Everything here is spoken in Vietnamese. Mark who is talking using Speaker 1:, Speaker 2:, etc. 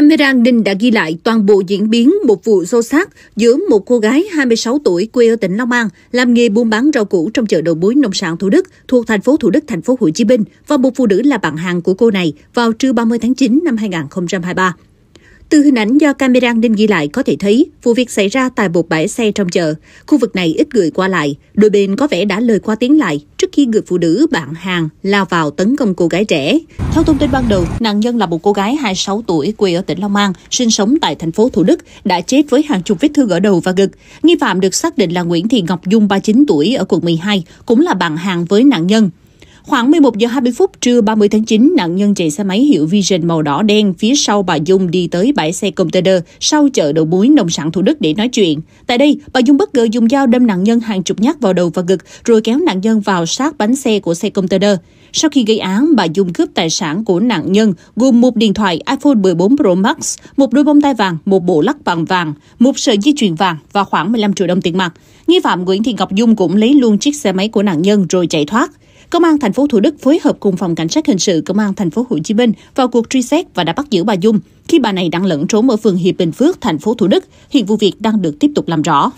Speaker 1: camera an đã ghi lại toàn bộ diễn biến một vụ xô xát giữa một cô gái 26 tuổi quê ở tỉnh Long An làm nghề buôn bán rau củ trong chợ đầu mối nông sản Thủ Đức thuộc thành phố Thủ Đức, thành phố Hồ Chí Minh và một phụ nữ là bạn hàng của cô này vào trưa 30 tháng 9 năm 2023. Từ hình ảnh do camera nên ghi lại có thể thấy, vụ việc xảy ra tại một bãi xe trong chợ. Khu vực này ít người qua lại, đôi bên có vẻ đã lời qua tiếng lại trước khi người phụ nữ bạn hàng lao vào tấn công cô gái trẻ. Theo thông tin ban đầu, nạn nhân là một cô gái 26 tuổi quê ở tỉnh Long An, sinh sống tại thành phố Thủ Đức, đã chết với hàng chục vết thương ở đầu và ngực. Nghi phạm được xác định là Nguyễn Thị Ngọc Dung 39 tuổi ở quận 12, cũng là bạn hàng với nạn nhân. Khoảng 11 giờ 20 phút trưa 30 tháng 9, nạn nhân chạy xe máy hiệu Vision màu đỏ đen phía sau bà Dung đi tới bãi xe container sau chợ đầu mối nông sản Thủ Đức để nói chuyện. Tại đây, bà Dung bất ngờ dùng dao đâm nạn nhân hàng chục nhát vào đầu và ngực rồi kéo nạn nhân vào sát bánh xe của xe container. Sau khi gây án, bà Dung cướp tài sản của nạn nhân gồm một điện thoại iPhone 14 Pro Max, một đôi bông tai vàng, một bộ lắc bằng vàng, một sợi dây chuyền vàng và khoảng 15 triệu đồng tiền mặt. Nghi phạm Nguyễn Thị Ngọc Dung cũng lấy luôn chiếc xe máy của nạn nhân rồi chạy thoát. Công an thành phố Thủ Đức phối hợp cùng phòng cảnh sát hình sự Công an thành phố Hồ Chí Minh vào cuộc truy xét và đã bắt giữ bà Dung khi bà này đang lẫn trốn ở phường Hiệp Bình Phước, thành phố Thủ Đức. Hiện vụ việc đang được tiếp tục làm rõ.